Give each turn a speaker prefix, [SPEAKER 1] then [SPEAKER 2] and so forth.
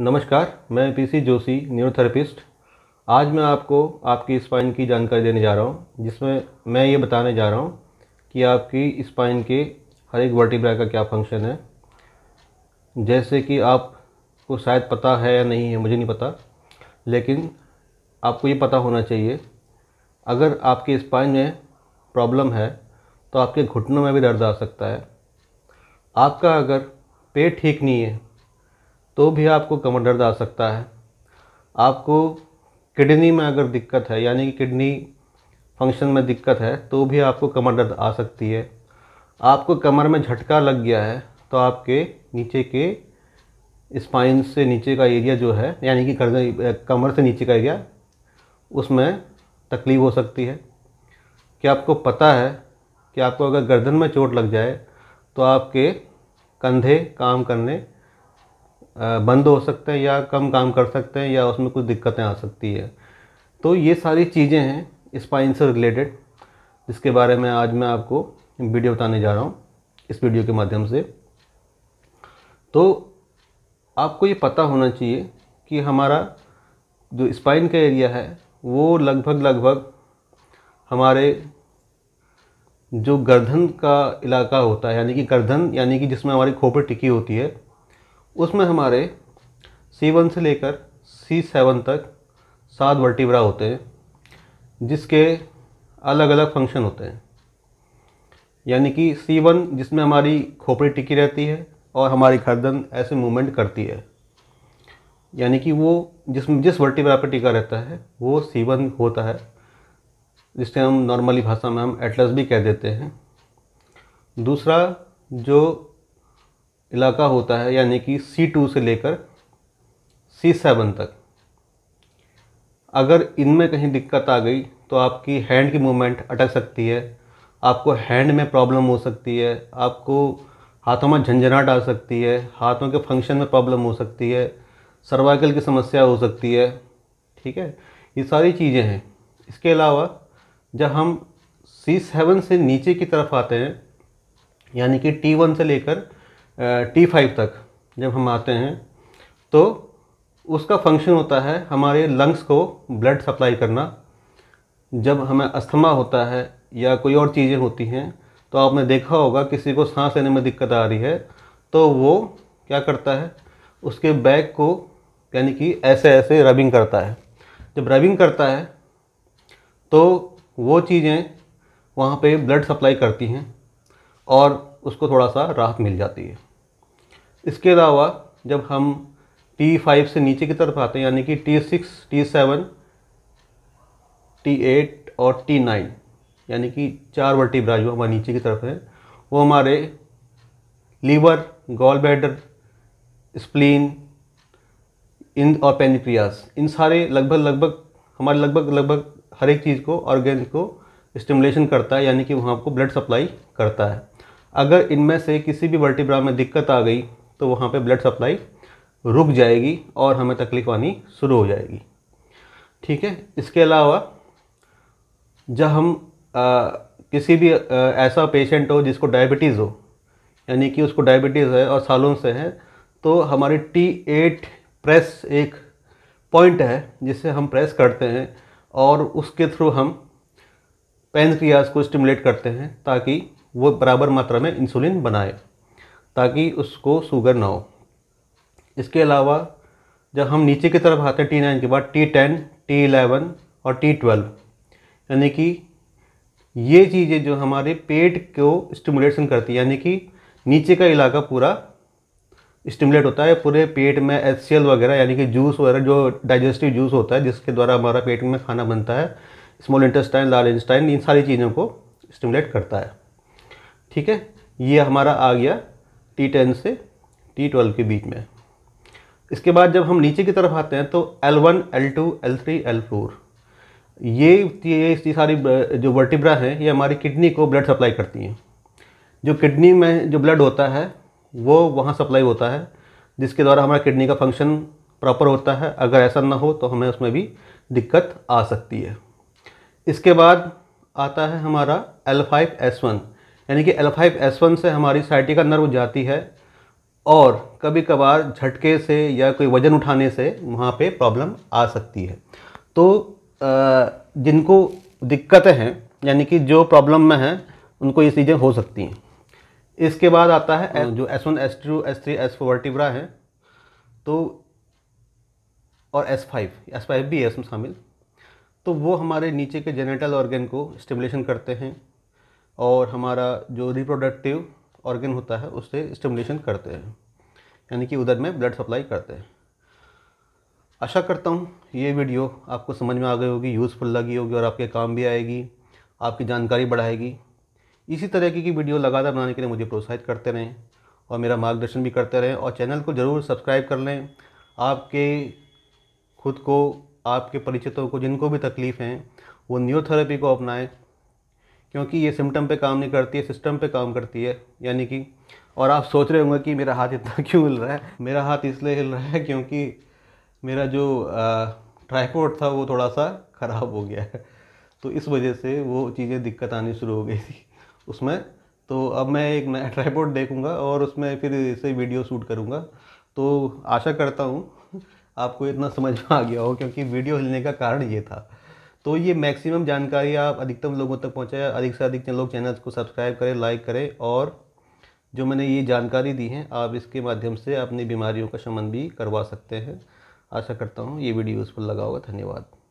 [SPEAKER 1] नमस्कार मैं PC Joshi neurotherapist आज मैं आपको आपकी स्पाइन की जानकारी देने जा रहा हूँ जिसमें मैं ये बताने जा रहा हूँ कि आपकी स्पाइन के हर एक वर्टिब्रा का क्या फंक्शन है जैसे कि आपको शायद पता है या नहीं है मुझे नहीं पता लेकिन आपको ये पता होना चाहिए अगर आपके स्पाइन में प्रॉब्लम है तो आपके घुटनों में भी दर्द आ सकता है आपका अगर पेट ठीक नहीं है तो भी आपको कमर दर्द आ सकता है आपको किडनी में अगर दिक्कत है यानी कि किडनी फंक्शन में दिक्कत है तो भी आपको कमर दर्द आ सकती है आपको कमर में झटका लग गया है तो आपके नीचे के स्पाइन से नीचे का एरिया जो है यानी कि गर्दन कमर से नीचे का एरिया उसमें तकलीफ़ हो सकती है क्या आपको पता है कि आपको अगर गर्दन में चोट लग जाए तो आपके कंधे काम करने बंद हो सकते हैं या कम काम कर सकते हैं या उसमें कुछ दिक्कतें आ सकती है तो ये सारी चीज़ें हैं स्पाइन से रिलेटेड जिसके बारे में आज मैं आपको वीडियो बताने जा रहा हूँ इस वीडियो के माध्यम से तो आपको ये पता होना चाहिए कि हमारा जो स्पाइन का एरिया है वो लगभग लगभग हमारे जो गर्दन का इलाका होता है यानी कि गर्दन यानी कि जिसमें हमारी खोपड़ी टिकी होती है उसमें हमारे C1 से लेकर सी सेवन तक सात वर्टिब्रा होते हैं जिसके अलग अलग फंक्शन होते हैं यानी कि C1 जिसमें हमारी खोपड़ी टिकी रहती है और हमारी गर्दन ऐसे मूवमेंट करती है यानी कि वो जिस जिस वर्टिब्रा पर टिका रहता है वो C1 होता है जिससे हम नॉर्मली भाषा में हम एटलस भी कह देते हैं दूसरा जो इलाका होता है यानी कि सी टू से लेकर सी सेवन तक अगर इनमें कहीं दिक्कत आ गई तो आपकी हैंड की मूवमेंट अटक सकती है आपको हैंड में प्रॉब्लम हो सकती है आपको हाथों में झंझनाट आ सकती है हाथों के फंक्शन में प्रॉब्लम हो सकती है सर्वाइकल की समस्या हो सकती है ठीक है ये सारी चीज़ें हैं इसके अलावा जब हम सी सेवन से नीचे की तरफ आते हैं यानी कि टी वन से लेकर टी फाइव तक जब हम आते हैं तो उसका फंक्शन होता है हमारे लंग्स को ब्लड सप्लाई करना जब हमें अस्थमा होता है या कोई और चीज़ें होती हैं तो आपने देखा होगा किसी को सांस लेने में दिक्कत आ रही है तो वो क्या करता है उसके बैक को यानी कि ऐसे ऐसे रबिंग करता है जब रबिंग करता है तो वो चीज़ें वहाँ पे ब्लड सप्लाई करती हैं और उसको थोड़ा सा राहत मिल जाती है इसके अलावा जब हम टी फाइव से नीचे की तरफ आते हैं यानी कि T six T seven T eight और टी नाइन यानी कि चार वर्टिब्रा जो हमारे नीचे की तरफ है वो हमारे लीवर गॉल बैडर स्प्लीन इन और पेनिक्रियास इन सारे लगभग लगभग हमारे लगभग लगभग हर एक चीज़ को ऑर्गेन को स्टिमुलेशन करता है यानी कि वहाँ आपको ब्लड सप्लाई करता है अगर इनमें से किसी भी वर्टिब्रा में दिक्कत आ गई तो वहाँ पे ब्लड सप्लाई रुक जाएगी और हमें तकलीफ आनी शुरू हो जाएगी ठीक है इसके अलावा जब हम आ, किसी भी आ, ऐसा पेशेंट हो जिसको डायबिटीज़ हो यानी कि उसको डायबिटीज़ है और सालों से है तो हमारी टी एट प्रेस एक पॉइंट है जिसे हम प्रेस करते हैं और उसके थ्रू हम क्रियाज को स्टिमुलेट करते हैं ताकि वो बराबर मात्रा में इंसुलिन बनाए ताकि उसको शुगर ना हो इसके अलावा जब हम नीचे की तरफ आते हैं टी नाइन के बाद टी टेन टी एलेवन और टी ट्वेल्व यानी कि ये चीज़ें जो हमारे पेट को स्टिमुलेशन करती है यानी कि नीचे का इलाका पूरा स्टिमुलेट होता है पूरे पेट में एच वगैरह यानी कि जूस वगैरह जो डाइजेस्टिव जूस होता है जिसके द्वारा हमारा पेट में खाना बनता है स्मॉल इंटेस्टाइन लार्ज इंटेस्टाइन इन सारी चीज़ों को स्टिमुलेट करता है ठीक है ये हमारा आ गया टी टेन से टी ट्वेल्व के बीच में इसके बाद जब हम नीचे की तरफ आते हैं तो L one L two L three L four ये ये सारी जो वर्टिब्रा हैं ये हमारी किडनी को ब्लड सप्लाई करती हैं जो किडनी में जो ब्लड होता है वो वहाँ सप्लाई होता है जिसके द्वारा हमारा किडनी का फंक्शन प्रॉपर होता है अगर ऐसा ना हो तो हमें उसमें भी दिक्कत आ सकती है इसके बाद आता है हमारा एल फाइव एस वन यानी कि एल फाइव एस वन से हमारी साइटी का नर्व जाती है और कभी कभार झटके से या कोई वजन उठाने से वहाँ पे प्रॉब्लम आ सकती है तो जिनको दिक्कतें हैं यानी कि जो प्रॉब्लम में हैं उनको ये चीज़ें हो सकती हैं इसके बाद आता है हाँ। जो S one S two S three S four vertebra है तो और एस फाइव एस फाइव भी है इसमें शामिल तो वो हमारे नीचे के जेनेटल ऑर्गेन को स्टिमुलेशन करते हैं और हमारा जो रिप्रोडक्टिव ऑर्गन होता है उससे स्टिमुलेशन करते हैं यानी कि उधर में ब्लड सप्लाई करते हैं आशा करता हूँ ये वीडियो आपको समझ में आ गई होगी यूज़फुल लगी होगी और आपके काम भी आएगी आपकी जानकारी बढ़ाएगी इसी तरीके की वीडियो लगातार बनाने के लिए मुझे प्रोत्साहित करते रहें और मेरा मार्गदर्शन भी करते रहें और चैनल को ज़रूर सब्सक्राइब कर लें आपके खुद को आपके परिचितों को जिनको भी तकलीफ़ हैं वो न्यूथेरेपी को अपनाएं क्योंकि ये सिम्टम पे काम नहीं करती है सिस्टम पे काम करती है यानी कि और आप सोच रहे होंगे कि मेरा हाथ इतना क्यों हिल रहा है मेरा हाथ इसलिए हिल रहा है क्योंकि मेरा जो ट्राईपोर्ट था वो थोड़ा सा ख़राब हो गया है तो इस वजह से वो चीज़ें दिक्कत आनी शुरू हो गई थी उसमें तो अब मैं एक नया ट्राईपोर्ट देखूँगा और उसमें फिर इसे वीडियो शूट करूँगा तो आशा करता हूँ आपको इतना समझ में आ गया हो क्योंकि वीडियो हिलने का कारण ये था तो ये मैक्सिमम जानकारी आप अधिकतम लोगों तक पहुँचाए अधिक से अधिक लोग चैनल को सब्सक्राइब करें लाइक करें और जो मैंने ये जानकारी दी है आप इसके माध्यम से अपनी बीमारियों का शमन भी करवा सकते हैं आशा करता हूँ ये वीडियो पर लगा होगा धन्यवाद